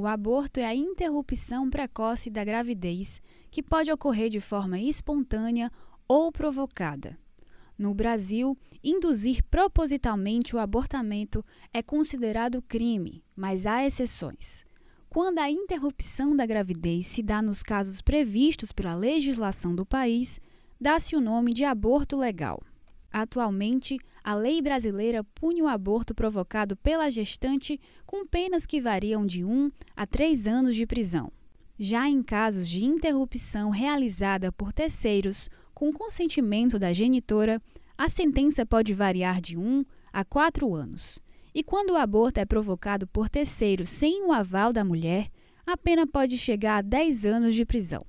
O aborto é a interrupção precoce da gravidez, que pode ocorrer de forma espontânea ou provocada. No Brasil, induzir propositalmente o abortamento é considerado crime, mas há exceções. Quando a interrupção da gravidez se dá nos casos previstos pela legislação do país, dá-se o nome de aborto legal. Atualmente, a lei brasileira pune o aborto provocado pela gestante com penas que variam de 1 a 3 anos de prisão. Já em casos de interrupção realizada por terceiros com consentimento da genitora, a sentença pode variar de 1 a 4 anos. E quando o aborto é provocado por terceiros sem o aval da mulher, a pena pode chegar a 10 anos de prisão.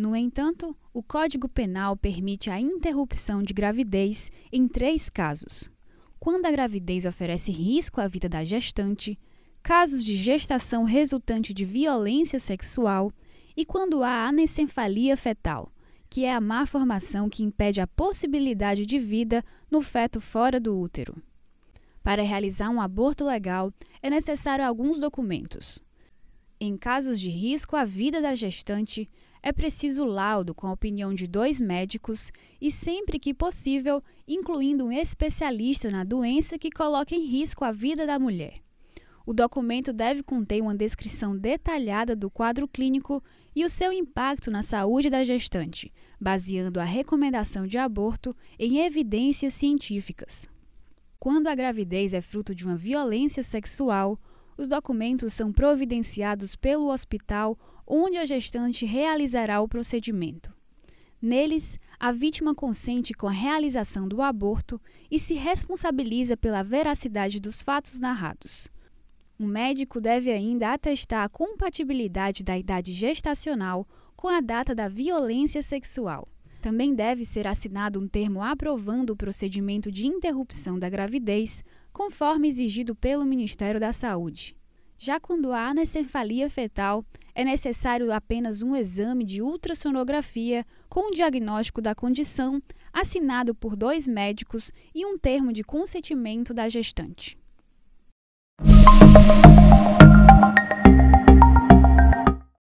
No entanto, o Código Penal permite a interrupção de gravidez em três casos: quando a gravidez oferece risco à vida da gestante, casos de gestação resultante de violência sexual e quando há anencefalia fetal, que é a má formação que impede a possibilidade de vida no feto fora do útero. Para realizar um aborto legal, é necessário alguns documentos. Em casos de risco à vida da gestante, é preciso laudo com a opinião de dois médicos e, sempre que possível, incluindo um especialista na doença que coloque em risco a vida da mulher. O documento deve conter uma descrição detalhada do quadro clínico e o seu impacto na saúde da gestante, baseando a recomendação de aborto em evidências científicas. Quando a gravidez é fruto de uma violência sexual, os documentos são providenciados pelo hospital onde a gestante realizará o procedimento. Neles, a vítima consente com a realização do aborto e se responsabiliza pela veracidade dos fatos narrados. O médico deve ainda atestar a compatibilidade da idade gestacional com a data da violência sexual. Também deve ser assinado um termo aprovando o procedimento de interrupção da gravidez, conforme exigido pelo Ministério da Saúde. Já quando há anencefalia fetal, é necessário apenas um exame de ultrassonografia com o diagnóstico da condição, assinado por dois médicos e um termo de consentimento da gestante.